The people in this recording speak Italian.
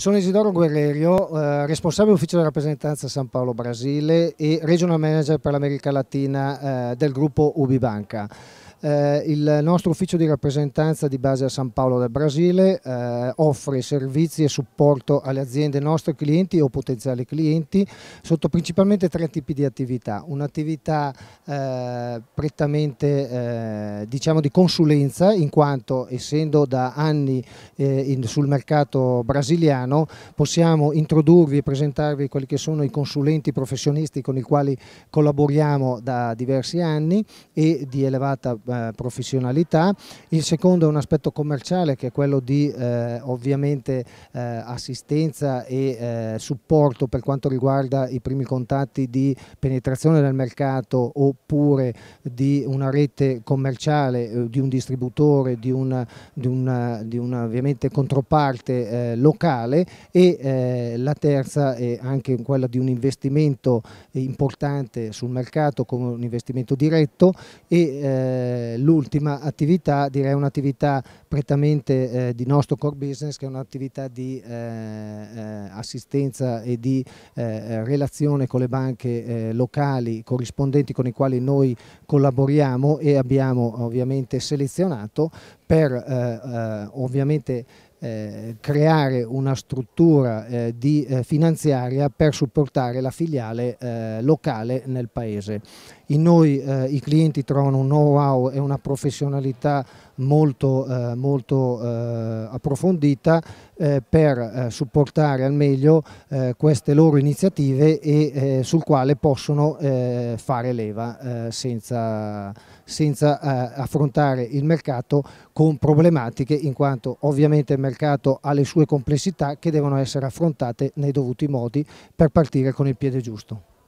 Sono Isidoro Guerrerio, eh, responsabile ufficio di rappresentanza San Paolo Brasile e regional manager per l'America Latina eh, del gruppo Ubibanca. Eh, il nostro ufficio di rappresentanza di base a San Paolo del Brasile eh, offre servizi e supporto alle aziende nostre clienti o potenziali clienti sotto principalmente tre tipi di attività. Un'attività eh, prettamente eh, diciamo di consulenza in quanto essendo da anni eh, in, sul mercato brasiliano possiamo introdurvi e presentarvi quelli che sono i consulenti professionisti con i quali collaboriamo da diversi anni e di elevata eh, professionalità, il secondo è un aspetto commerciale che è quello di eh, ovviamente eh, assistenza e eh, supporto per quanto riguarda i primi contatti di penetrazione nel mercato oppure di una rete commerciale, eh, di un distributore, di una, di una, di una ovviamente controparte locale e la terza è anche quella di un investimento importante sul mercato come un investimento diretto e eh, l'ultima attività, direi un'attività prettamente eh, di nostro core business che è un'attività di eh, eh, assistenza e di relazione con le banche locali corrispondenti con i quali noi collaboriamo e abbiamo ovviamente selezionato per ovviamente eh, creare una struttura eh, di, eh, finanziaria per supportare la filiale eh, locale nel paese. In noi eh, i clienti trovano un know-how e una professionalità molto, eh, molto approfondita per supportare al meglio queste loro iniziative e sul quale possono fare leva senza, senza affrontare il mercato con problematiche in quanto ovviamente il mercato mercato ha le sue complessità che devono essere affrontate nei dovuti modi per partire con il piede giusto.